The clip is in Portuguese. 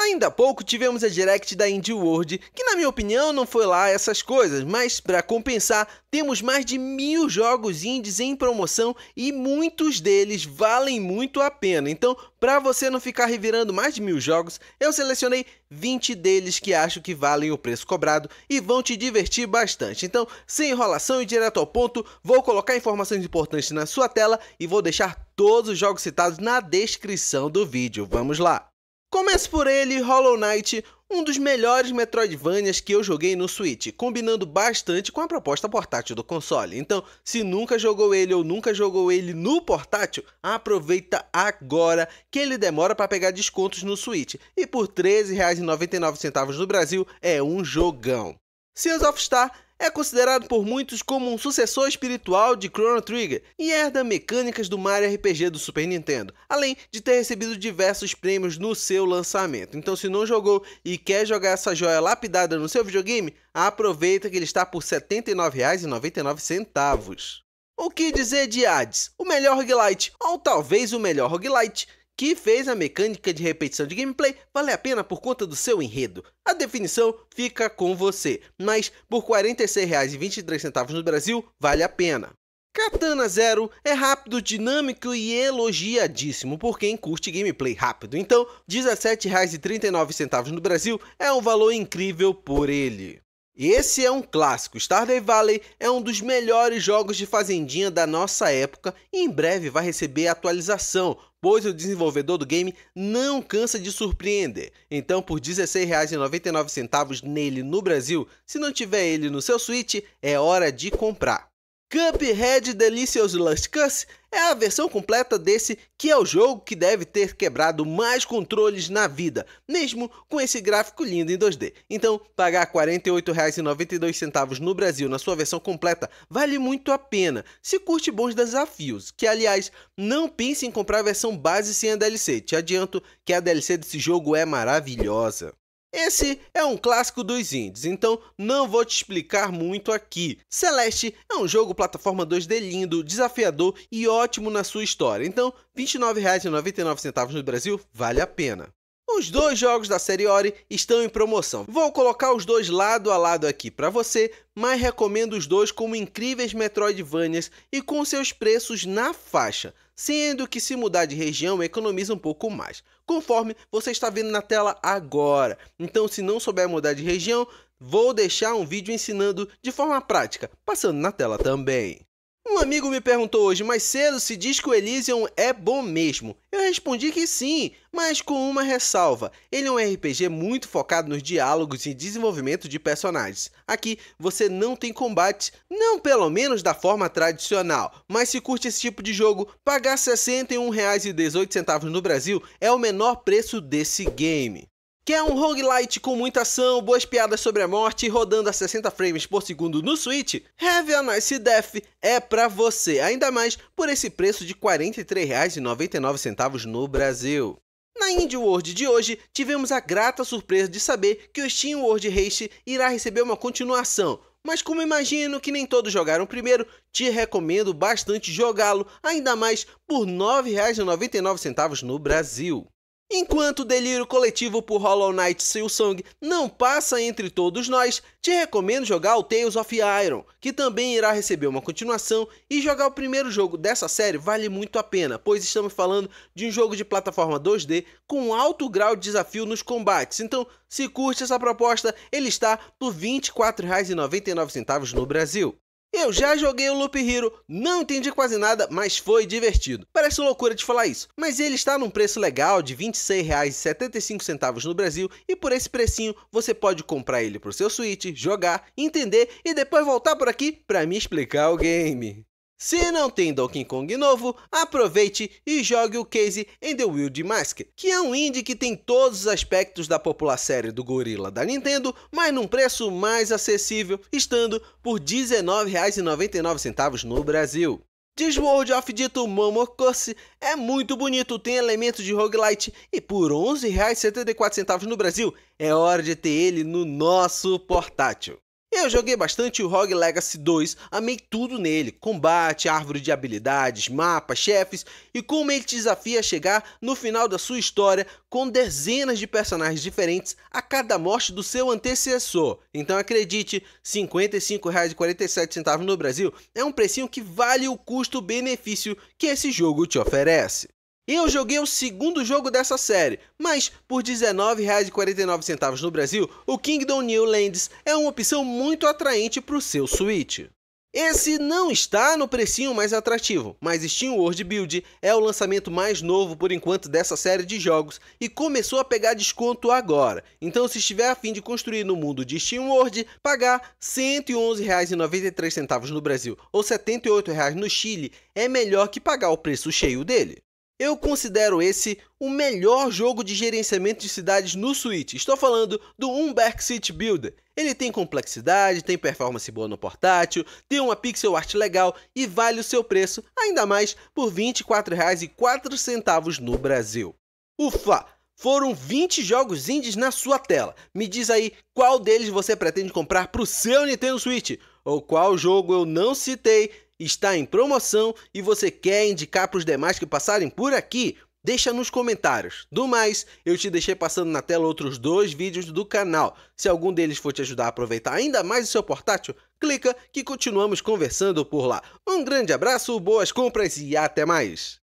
Ainda há pouco tivemos a Direct da Indie World, que na minha opinião não foi lá essas coisas, mas para compensar, temos mais de mil jogos indies em promoção e muitos deles valem muito a pena. Então, para você não ficar revirando mais de mil jogos, eu selecionei 20 deles que acho que valem o preço cobrado e vão te divertir bastante. Então, sem enrolação e direto ao ponto, vou colocar informações importantes na sua tela e vou deixar todos os jogos citados na descrição do vídeo. Vamos lá! Começo por ele, Hollow Knight, um dos melhores Metroidvanias que eu joguei no Switch, combinando bastante com a proposta portátil do console. Então, se nunca jogou ele ou nunca jogou ele no portátil, aproveita agora que ele demora para pegar descontos no Switch e por R$ 13,99 no Brasil é um jogão. Seas of Star é considerado por muitos como um sucessor espiritual de Chrono Trigger e herda mecânicas do Mario RPG do Super Nintendo, além de ter recebido diversos prêmios no seu lançamento. Então, se não jogou e quer jogar essa joia lapidada no seu videogame, aproveita que ele está por R$ 79,99. O que dizer de Hades? O melhor roguelite, ou talvez o melhor roguelite que fez a mecânica de repetição de gameplay valer a pena por conta do seu enredo. A definição fica com você, mas por R$ 46,23 no Brasil vale a pena. Katana Zero é rápido, dinâmico e elogiadíssimo por quem curte gameplay rápido, então R$ 17,39 no Brasil é um valor incrível por ele. Esse é um clássico. Stardew Valley é um dos melhores jogos de fazendinha da nossa época e em breve vai receber atualização, pois o desenvolvedor do game não cansa de surpreender. Então, por R$16,99 nele no Brasil, se não tiver ele no seu Switch, é hora de comprar. Cuphead Delicious Last Cuss é a versão completa desse que é o jogo que deve ter quebrado mais controles na vida, mesmo com esse gráfico lindo em 2D. Então, pagar R$ 48,92 no Brasil na sua versão completa vale muito a pena, se curte bons desafios, que aliás, não pense em comprar a versão base sem a DLC, te adianto que a DLC desse jogo é maravilhosa. Esse é um clássico dos indies, então não vou te explicar muito aqui. Celeste é um jogo plataforma 2D lindo, desafiador e ótimo na sua história, então R$ 29,99 no Brasil vale a pena. Os dois jogos da série Ori estão em promoção. Vou colocar os dois lado a lado aqui para você, mas recomendo os dois como incríveis Metroidvanias e com seus preços na faixa sendo que se mudar de região economiza um pouco mais, conforme você está vendo na tela agora. Então, se não souber mudar de região, vou deixar um vídeo ensinando de forma prática, passando na tela também. Um amigo me perguntou hoje mais cedo se diz que o Elysium é bom mesmo. Eu respondi que sim, mas com uma ressalva. Ele é um RPG muito focado nos diálogos e desenvolvimento de personagens. Aqui você não tem combate, não pelo menos da forma tradicional. Mas se curte esse tipo de jogo, pagar R$ 61,18 no Brasil é o menor preço desse game que é um roguelite com muita ação, boas piadas sobre a morte rodando a 60 frames por segundo no Switch, Have a Nice Death é pra você, ainda mais por esse preço de R$ 43,99 no Brasil. Na Indie World de hoje, tivemos a grata surpresa de saber que o Steam World Race irá receber uma continuação, mas como imagino que nem todos jogaram primeiro, te recomendo bastante jogá-lo, ainda mais por R$ 9,99 no Brasil. Enquanto o delírio coletivo por Hollow Knight Silsong não passa entre todos nós, te recomendo jogar o Tales of Iron, que também irá receber uma continuação, e jogar o primeiro jogo dessa série vale muito a pena, pois estamos falando de um jogo de plataforma 2D com alto grau de desafio nos combates. Então, se curte essa proposta, ele está por R$ 24,99 no Brasil. Eu já joguei o Loop Hero, não entendi quase nada, mas foi divertido. Parece loucura de falar isso, mas ele está num preço legal de R$ 26,75 no Brasil e por esse precinho você pode comprar ele para o seu Switch, jogar, entender e depois voltar por aqui para me explicar o game. Se não tem Donkey Kong novo, aproveite e jogue o case em The Wild Mask, que é um indie que tem todos os aspectos da popular série do gorila da Nintendo, mas num preço mais acessível, estando por R$ 19,99 no Brasil. This World of Dito Momokose é muito bonito, tem elementos de roguelite e por R$ 11,74 no Brasil é hora de ter ele no nosso portátil. Eu joguei bastante o Rogue Legacy 2, amei tudo nele, combate, árvore de habilidades, mapa, chefes e como ele te desafia a chegar no final da sua história com dezenas de personagens diferentes a cada morte do seu antecessor. Então acredite, R$ 55,47 no Brasil é um precinho que vale o custo-benefício que esse jogo te oferece. Eu joguei o segundo jogo dessa série, mas por R$19,49 no Brasil, o Kingdom New Lands é uma opção muito atraente para o seu Switch. Esse não está no precinho mais atrativo, mas Steam World Build é o lançamento mais novo por enquanto dessa série de jogos e começou a pegar desconto agora. Então se estiver a fim de construir no mundo de Steam World, pagar R$ 111,93 no Brasil ou R$ 78,00 no Chile é melhor que pagar o preço cheio dele. Eu considero esse o melhor jogo de gerenciamento de cidades no Switch. Estou falando do Umberg City Builder. Ele tem complexidade, tem performance boa no portátil, tem uma pixel art legal e vale o seu preço, ainda mais por R$ 24,04 no Brasil. Ufa! Foram 20 jogos indies na sua tela. Me diz aí qual deles você pretende comprar para o seu Nintendo Switch ou qual jogo eu não citei está em promoção e você quer indicar para os demais que passarem por aqui? Deixa nos comentários. Do mais, eu te deixei passando na tela outros dois vídeos do canal. Se algum deles for te ajudar a aproveitar ainda mais o seu portátil, clica que continuamos conversando por lá. Um grande abraço, boas compras e até mais!